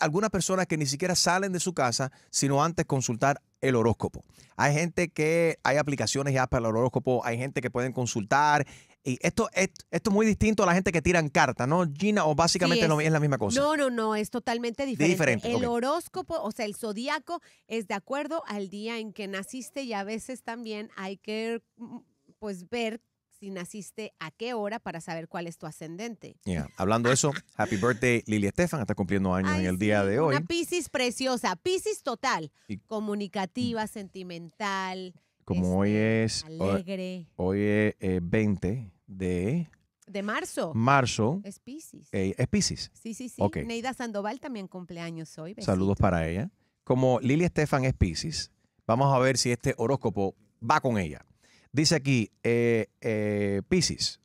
algunas personas que ni siquiera salen de su casa, sino antes consultar el horóscopo. Hay gente que hay aplicaciones ya para el horóscopo, hay gente que pueden consultar. Y esto, es esto es muy distinto a la gente que tiran cartas, ¿no, Gina? O básicamente es. No, la misma cosa. No, no, no, es totalmente diferente. el horóscopo, o sea, el zodiaco es de acuerdo al día en que naciste y a veces también hay que mm, pues ver si naciste a qué hora para saber cuál es tu ascendente. Hablando de eso, happy birthday Lili Estefan, está cumpliendo años en el día de hoy. Una Pisces preciosa, Pisces total, comunicativa, sentimental. Como este, hoy es... Alegre. Hoy, es 20 eh, de... De marzo. Marzo. Es Pisces. Eh, es Pisces. Sí, sí, sí. Neida Sandoval también cumple años hoy. Saludos para ella. Como Lili Estefan es Pisces, vamos a ver si este horóscopo va con ella. Dice aquí, eh, eh, Piscis,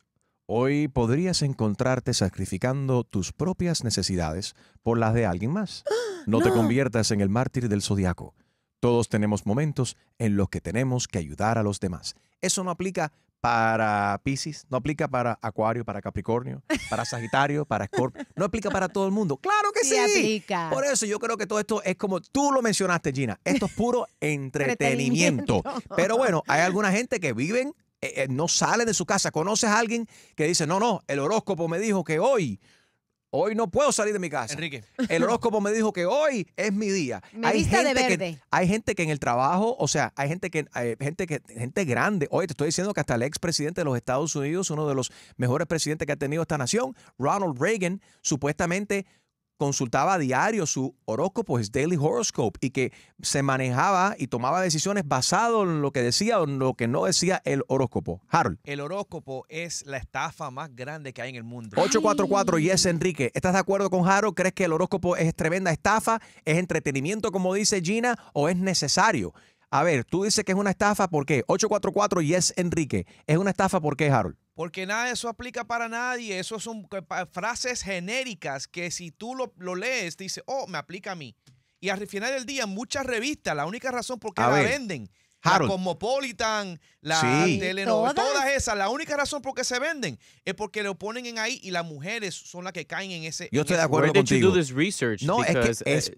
hoy podrías encontrarte sacrificando tus propias necesidades por las de alguien más. No, no. te conviertas en el mártir del zodiaco. Todos tenemos momentos en los que tenemos que ayudar a los demás. Eso no aplica para Pisces, no aplica para Acuario, para Capricornio, para Sagitario, para Scorpio, no aplica para todo el mundo. Claro que sí. Aplica. Por eso yo creo que todo esto es como tú lo mencionaste, Gina, esto es puro entretenimiento. Pero bueno, hay alguna gente que viven, eh, eh, no sale de su casa. ¿Conoces a alguien que dice, no, no, el horóscopo me dijo que hoy Hoy no puedo salir de mi casa. Enrique. El horóscopo me dijo que hoy es mi día. hay gente Que, hay gente que en el trabajo, o sea, hay gente que hay eh, gente que gente grande. Oye, te estoy diciendo que hasta el expresidente de los Estados Unidos, uno de los mejores presidentes que ha tenido esta nación, Ronald Reagan, supuestamente consultaba a diario su horóscopo, his daily horoscope, y que se manejaba y tomaba decisiones basado en lo que decía o en lo que no decía el horóscopo. Harold. El horóscopo es la estafa más grande que hay en el mundo. 844 yes Enrique. ¿Estás de acuerdo con Harold? ¿Crees que el horóscopo es tremenda estafa? ¿Es entretenimiento, como dice Gina, o es necesario? A ver, tú dices que es una estafa, ¿por qué? 844 yes Enrique. ¿Es una estafa por qué, Harold? Porque nada de eso aplica para nadie. Eso son eh, frases genéricas que si tú lo, lo lees, dices, dice, oh, me aplica a mí. Y al final del día, muchas revistas, la única razón por qué la venden Harold. la Cosmopolitan, la ¿Todas? esas. La única razón por qué se venden es porque lo ponen en ahí y las mujeres son las que caen en ese. Yo estoy de acuerdo contigo. No, es que es, eh,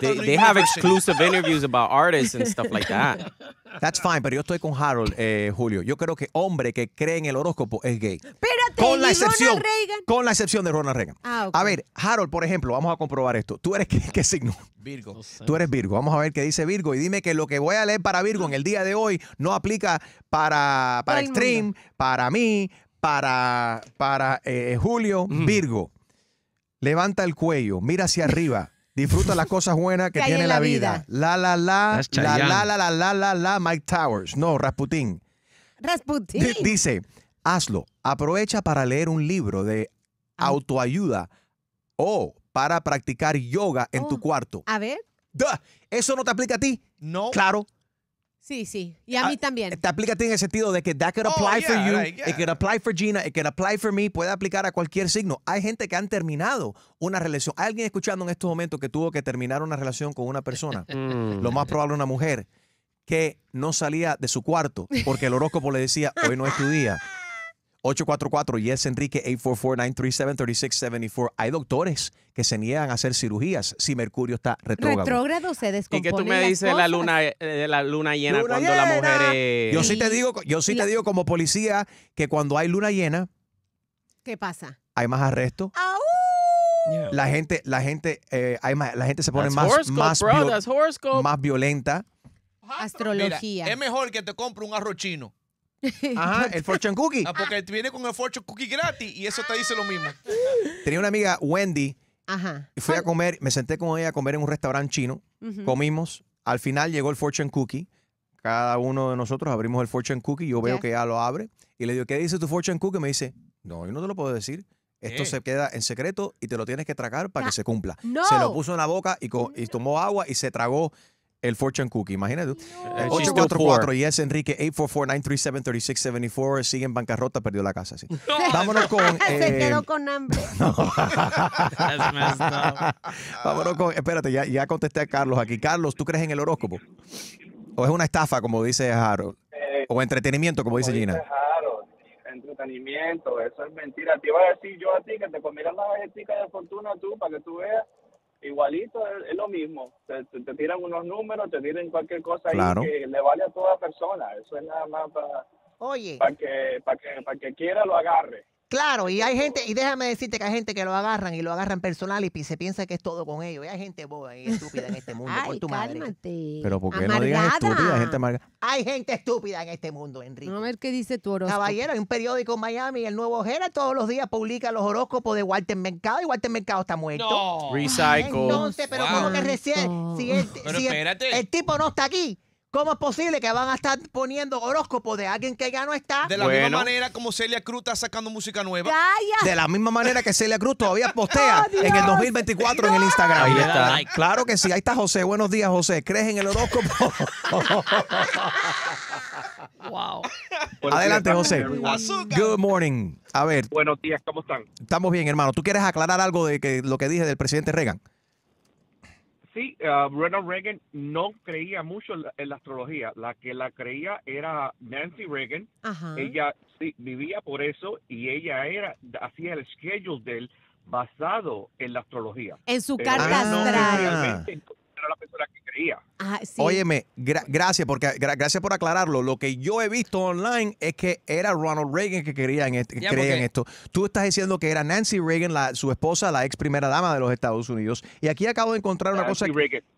they, they have exclusive interviews about artists and stuff like that. That's fine, pero yo estoy con Harold, eh, Julio. Yo creo que hombre que cree en el horóscopo es gay. Espérate, con la excepción, Con la excepción de Ronald Reagan. Ah, a ver, Harold, por ejemplo, vamos a comprobar esto. ¿Tú eres qué, signo? Virgo. Tú eres Virgo. Vamos a ver qué dice Virgo y dime que lo que voy a leer para Virgo el día de hoy no aplica para, para Extreme, para mí, para, para eh, Julio, Virgo. Levanta el cuello, mira hacia arriba. Disfruta las cosas buenas que, tiene la, vida. La, la, la, la, la, la, la, la, la, Mike Towers. No, Rasputin. Rasputin. dice, hazlo. Aprovecha para leer un libro de ah. autoayuda o para practicar yoga en tu oh. cuarto. A ver. ¿Eso no te aplica a ti? No. Claro, Sí, sí. Y a ah, mí también. Te aplica en el sentido de que that could oh, apply for you, it apply for Gina, it could apply for me, puede aplicar a cualquier signo. Hay gente que han terminado una relación. Hay alguien escuchando en estos momentos que tuvo que terminar una relación con una persona, mm. lo más probable una mujer, que no salía de su cuarto porque el horóscopo le decía, hoy no es tu día. 844 yes Enrique 844-937-3674. Hay doctores que se niegan a hacer cirugías si Mercurio está retrógrado. Retrógrado se descompone. ¿Y qué tú me dices la luna, eh, la luna llena cuando la mujer es... Yo sí te digo, yo sí te digo como policía que cuando hay luna llena. ¿Qué pasa? Hay más arrestos. La gente, la gente, eh, la gente se pone más, más, más violenta. Astrología. es mejor que te compre un arrochino Ajá, ah, el fortune cookie. Ah, porque viene con el fortune cookie gratis y eso te dice lo mismo. Tenía una amiga, Wendy, Ajá. y fui a comer, me senté con ella a comer en un restaurante chino, comimos, al final llegó el fortune cookie, cada uno de nosotros abrimos el fortune cookie, yo veo que ella lo abre y le digo, ¿qué dice tu fortune cookie? Me dice, no, yo no te lo puedo decir. Esto eh. se queda en secreto y te lo tienes que tragar para que ah. se cumpla. Se lo puso en la boca y tomó agua y se tragó el fortune cookie, imagínate. 844 es Enrique 844-937-3674 sigue en bancarrota, perdió la casa, Vámonos con Se eh, quedó con hambre. No. Vámonos con Espérate, ya, ya contesté a Carlos aquí. Carlos, ¿tú crees en el horóscopo? ¿O es una estafa como dice Harold? ¿O entretenimiento como dice Gina? entretenimiento, eso es mentira. Te iba a decir yo a ti que te comieras la galletita de fortuna tú para que tú veas igualito es, lo mismo. Te, tiran unos números, te tiran cualquier cosa y que le vale a toda persona. Eso es nada más para, que, para que, para que quiera lo agarre. Claro, y hay gente, y déjame decirte que hay gente que lo agarran y lo agarran personal y se piensa que es todo con ellos. Y hay gente boba y estúpida en este mundo, Ay, por tu cálmate. madre. Pero ¿por qué no digas estúpida? Hay gente Hay gente estúpida en este mundo, Enrique. A ver qué dice tu horóscopo. Caballero, hay un periódico en Miami, el Nuevo Herald, todos los días publica los horóscopos de Walter Mercado y Walter Mercado está muerto. No. Recycle. Entonces, pero como que recién, si, este, el, el tipo no está aquí, ¿Cómo es posible que van a estar poniendo horóscopos de alguien que ya no está? De la misma manera como Celia Cruz está sacando música nueva. De la misma manera que Celia Cruz todavía postea en el 2024 en el Instagram. Claro que sí. Ahí está José. Buenos días, José. ¿Crees en el horóscopo? Adelante, José. Good morning. A ver. Buenos días, ¿cómo están? Estamos bien, hermano. ¿Tú quieres aclarar algo de que, lo que dije del presidente Reagan? sí, ah, Ronald Reagan no creía mucho en la, astrología. La que la creía era Nancy Reagan. Ella sí, vivía por eso y ella era hacía el schedule de basado en la astrología. En su carta astral. Óyeme, gracias, porque, gracias por aclararlo. Lo que yo he visto online es que era Ronald Reagan que quería este, creía en esto. Tú estás diciendo que era Nancy Reagan, su esposa, la ex primera dama de los Estados Unidos. Y aquí acabo de encontrar una cosa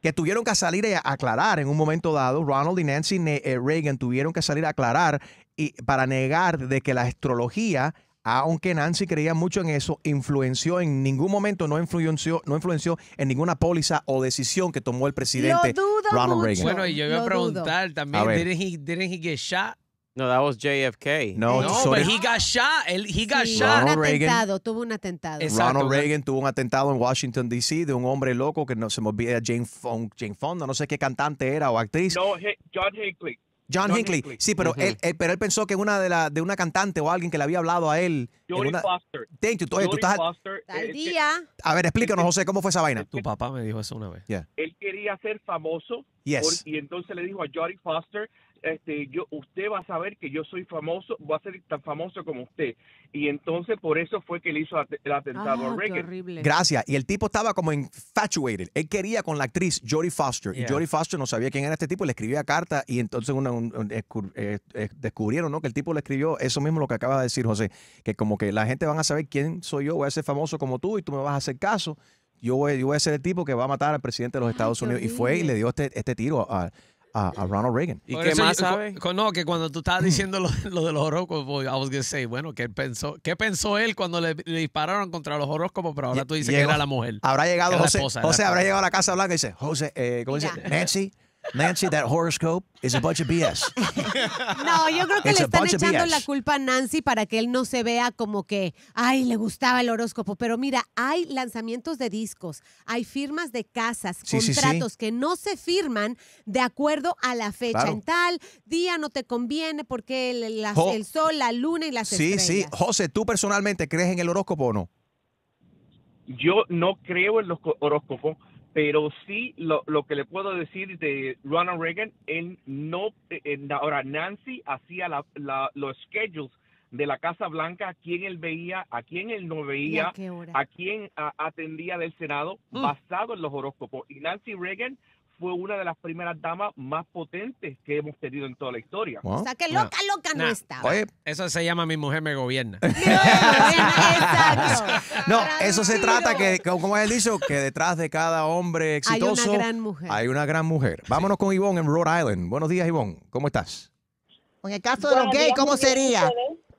que, tuvieron que salir a aclarar en un momento dado. Ronald y Nancy eh, Reagan tuvieron que salir a aclarar y, para negar de que la astrología aunque Nancy creía mucho en eso, influenció en ningún momento, no influenció, no influenció en ninguna póliza o decisión que tomó el presidente Ronald Reagan. Bueno, y yo iba a preguntar también, A didn't get shot? No, that was JFK. No, No, so but he got shot. Él- he got shot. Ronald Reagan. atentado, tuvo un atentado. Ronald Reagan tuvo un atentado en Washington, D.C. de un hombre loco que no se me olvida, Jane, Fonda, no sé qué cantante era o actriz. No, John Hinckley. John, Hinckley. Sí, pero, él, eh, pero él pensó que una de, la, de una cantante o alguien que le había hablado a él. Jodie Foster. Thank Oye, tú estás al eh, eh, día. A ver, explícanos, José, cómo fue esa vaina. Tu papá me dijo eso una vez. Él quería ser famoso. y entonces le dijo a Jodie Foster, este, yo, usted va a saber que yo soy famoso, voy a ser tan famoso como usted. Y entonces por eso fue que le hizo el atentado a ah, Reagan. Gracias. Y el tipo estaba como infatuated. Él quería con la actriz Jodie Foster. Y Jodie Foster no sabía quién era este tipo, le escribía carta y entonces eh, eh, descubrieron ¿no? que el tipo le escribió eso mismo lo que acaba de decir José, que como que la gente van a saber quién soy yo, voy a ser famoso como tú y tú me vas a hacer caso. Yo voy, yo voy, a ser el tipo que va a matar al presidente de los ah, Estados Unidos. Y fue y le dio este, este tiro a, a, Ronald Reagan. ¿Y qué más sabe? no, que cuando tú estabas diciendo lo, de los horóscopos, pues, I was gonna say, bueno, ¿qué pensó, qué pensó él cuando le, dispararon contra los horóscopos? Pero ahora tú dices que era la mujer. Habrá llegado José, José habrá llegado a la Casa Blanca y dice, José, eh, ¿cómo dice? Nancy. Nancy, that horoscope is a bunch of BS. No, yo creo que le están echando la culpa a Nancy para que él no se vea como que, ay, le gustaba el horóscopo. Pero mira, hay lanzamientos de discos, hay firmas de casas, contratos que no se firman de acuerdo a la fecha. En tal día no te conviene porque el, sol, la luna y las estrellas. Sí, sí. José, ¿tú personalmente crees en el horóscopo o no? Yo no creo en los horóscopos pero sí lo, lo, que le puedo decir de Ronald Reagan, él no, ahora Nancy hacía los schedules de la Casa Blanca, a quién él veía, a quién él no veía, a, quién atendía del Senado, mm. basado en los horóscopos. Y Nancy Reagan fue una de las primeras damas más potentes que hemos tenido en toda la historia. O sea, que loca, loca no estaba. eso se llama mi mujer me gobierna. no, eso se trata que, como él dicho, que detrás de cada hombre exitoso hay una gran mujer. Hay una gran mujer. Vámonos con Ivonne en Rhode Island. Buenos días, Ivonne. ¿Cómo estás? En el caso de los gays, ¿cómo sería?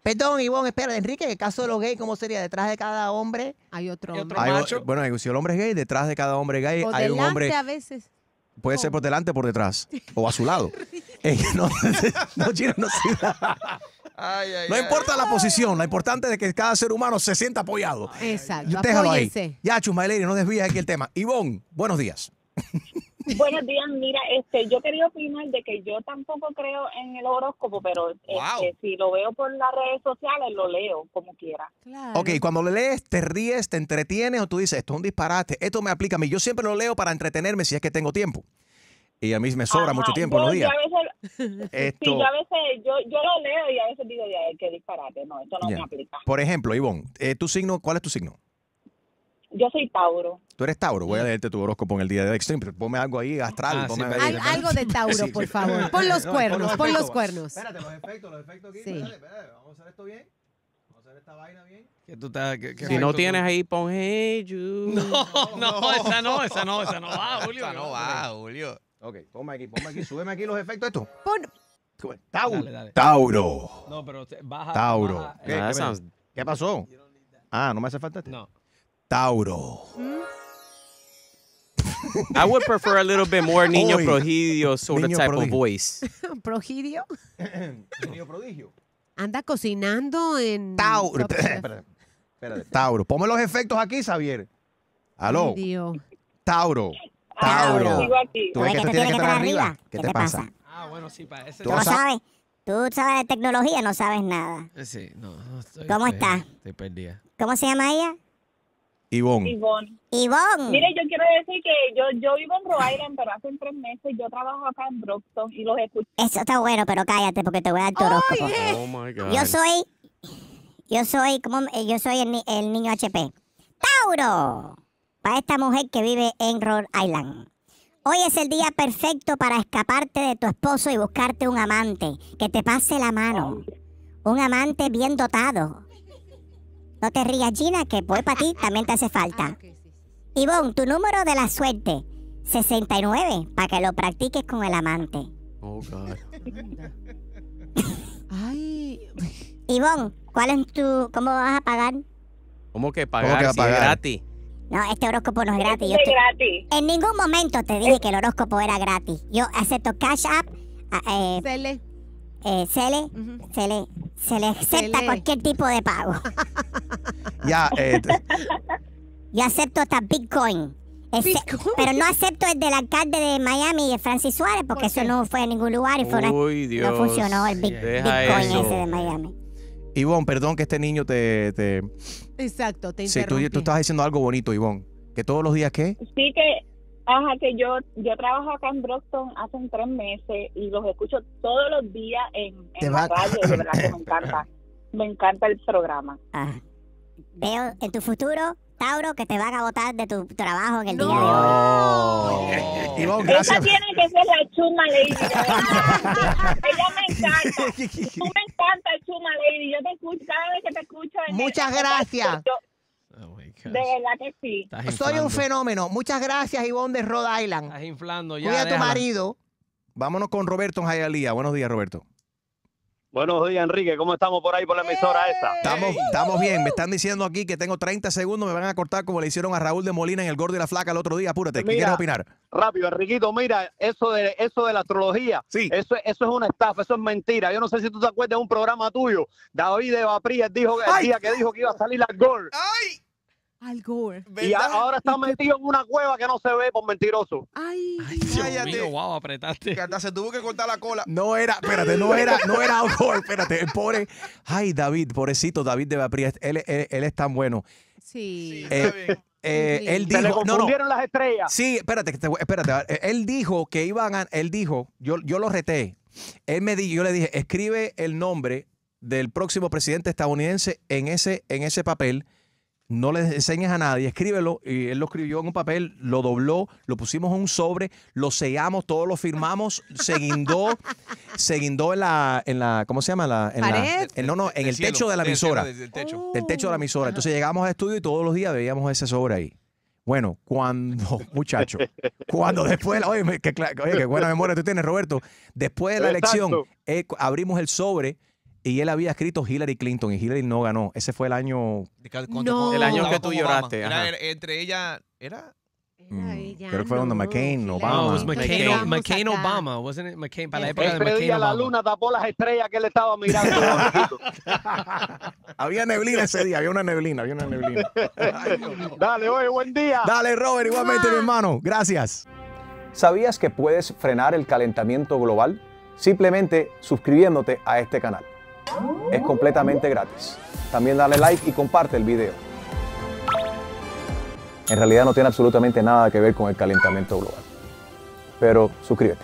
Perdón, Ivonne, espera, Enrique, en el caso de los gays, ¿cómo sería? Detrás de cada hombre hay otro hombre. bueno, si el hombre es gay, detrás de cada hombre gay hay un hombre. a veces puede oh. ser por delante, por detrás o a su lado. no, importa la posición, lo importante es que cada ser humano se sienta apoyado. Exacto. Déjalo ahí. Ya, no desvíes aquí el tema. Ivonne, buenos días. Buenos días, mira, este, yo quería opinar de que yo tampoco creo en el horóscopo, pero este, si lo veo por las redes sociales, lo leo como quiera. Claro. Ok, cuando lo lees, ¿te ríes, te entretienes o tú dices, esto es un disparate, esto me aplica a mí? Yo siempre lo leo para entretenerme si es que tengo tiempo. Y a mí me sobra mucho tiempo los días. a veces, yo lo leo y a veces digo, ya, qué disparate, no, esto no me aplica. Por ejemplo, Ivonne, eh, ¿tu signo, cuál es tu signo? Yo soy Tauro. Tú eres Tauro. Voy a leerte tu horóscopo en el día de Extreme. Ponme algo ahí astral. Ah, algo de Tauro, por favor. Pon los cuernos, pon los, cuernos. Espérate, los efectos, los efectos aquí. Espérate, espérate, vamos a hacer esto bien. Vamos a hacer esta vaina bien. si no tienes ahí, pon Hey you. No, no, esa no, esa no, esa no va, Julio. Esa no va, Julio. Ok, ponme aquí, ponme aquí, súbeme aquí los efectos estos. Pon... Tauro. Tauro. No, pero baja. Tauro. ¿Qué, ah, ¿Qué, pasó? Ah, ¿no me hace falta esto. No. Tauro. I would prefer a little bit more niño prodigio sort of type of voice. Progidio Niño prodigio. anda cocinando en... Tauro. Espérate, espérate. Tauro. Ponme los efectos aquí, Xavier. Aló. Dios. Tauro. Tauro. Tú ves que tiene que estar arriba. ¿Qué te pasa? Ah, bueno, sí, para Tú lo sabes. tú sabes de tecnología, no sabes nada. Eh, sí, no, no estoy. ¿Cómo estás? Estoy perdida. ¿Cómo se llama ella? Ivonne. Ivonne. Mire, yo quiero decir que yo, yo vivo en Rhode Island, pero hace tres meses yo trabajo acá en Brockton y los escucho. Eso está bueno, pero cállate porque te voy a dar tu horóscopo. Oh, Yo soy, yo soy, como, yo soy el, el niño HP. Tauro, para esta mujer que vive en Rhode Island. Hoy es el día perfecto para escaparte de tu esposo y buscarte un amante que te pase la mano. Un amante bien dotado, no te rías, Gina, que pues para ti, también te hace falta. Ah, Ivonne, tu número de la suerte, 69, para que lo practiques con el amante. Oh, God. Ay. Ivonne, ¿cuál es tu. ¿Cómo vas a pagar? ¿Cómo que pagar? gratis. No, este horóscopo no es gratis. Yo gratis. En ningún momento te dije que el horóscopo era gratis. Yo acepto Cash App. Eh, Cele. Eh, Cele. Cele. Se le acepta cualquier tipo de pago. ya, eh, Yo acepto hasta este, Bitcoin. pero no acepto el del alcalde de Miami, De Francis Suárez, porque eso no fue a ningún lugar y fue no funcionó el Bitcoin ese de Miami. Ivonne, perdón que este niño te... Exacto, te interrumpí. Sí, tú, tú estabas diciendo algo bonito, Ivonne. ¿Que todos los días qué? Sí, que Ajá, que yo, yo trabajo acá en Brockton hace tres meses y los escucho todos los días en, en la radio, de verdad que me encanta. Me encanta el programa. Ah. Veo en tu futuro, Tauro, que te van a votar de tu trabajo en el día de hoy. Esa tiene que ser la chuma lady. Ella me encanta. Tú me encanta, chuma lady. Yo te escucho cada vez que te escucho. En Muchas gracias. De verdad que sí. Soy un fenómeno. Muchas gracias, Ivonne de Rhode Island. inflando Cuida a tu marido. Vámonos con Roberto en Buenos días, Roberto. Buenos días, Enrique. ¿Cómo estamos por ahí por la emisora esa? ¡Eh! Estamos, estamos bien. Me están diciendo aquí que tengo 30 segundos. Me van a cortar como le hicieron a Raúl de Molina en El Gordo y la Flaca el otro día. Apúrate. ¿Qué quieres opinar? Rápido, Enriquito. Mira, eso de, eso de la astrología. Sí. Eso, eso es una estafa. Eso es mentira. Yo no sé si tú te acuerdas de un programa tuyo. David de Vaprías dijo que dijo que iba a salir al Gol. ¡Ay! Al Gore. Y ahora está metido en una cueva que no se ve por mentiroso. Ay, Ay, Dios mío, apretaste. Que hasta se tuvo que cortar la cola. No era, espérate, no era, no era Al Gore, espérate, pobre. Ay, David, pobrecito, David de Bapri, él, es tan bueno. Sí. Eh, está bien. Eh, él Se dijo, le no, las estrellas. Sí, espérate, espérate. Él dijo que iban a, él dijo, yo, yo lo reté. Él me dijo, yo le dije, escribe el nombre del próximo presidente estadounidense en ese, en ese papel no le enseñes a nadie, escríbelo. Y él lo escribió en un papel, lo dobló, lo pusimos en un sobre, lo sellamos, todos lo firmamos, se guindó, en la, en la, ¿cómo se llama? La, en no, no, en el, techo de la emisora. El techo. Del techo de la emisora. Oh. Entonces llegamos al estudio y todos los días veíamos ese sobre ahí. Bueno, cuando, muchacho, cuando después, oye, qué, buena memoria tú tienes, Roberto, después de la elección, eh, abrimos el sobre y él había escrito Hillary Clinton y Hillary no ganó. Ese fue el año. El año que tú lloraste. entre ella. Era. era mm, Creo que fue donde McCain, Obama. No, McCain, Obama, wasn't it? McCain, para la época de McCain Obama. la luna tapó las estrellas que él estaba mirando. había neblina ese día, había una neblina, había una neblina. Dale, oye, buen día. Dale, Robert, igualmente, mi hermano. Gracias. ¿Sabías que puedes frenar el calentamiento global? Simplemente suscribiéndote a este canal. Es completamente gratis. También dale like y comparte el video. En realidad no tiene absolutamente nada que ver con el calentamiento global. Pero suscríbete.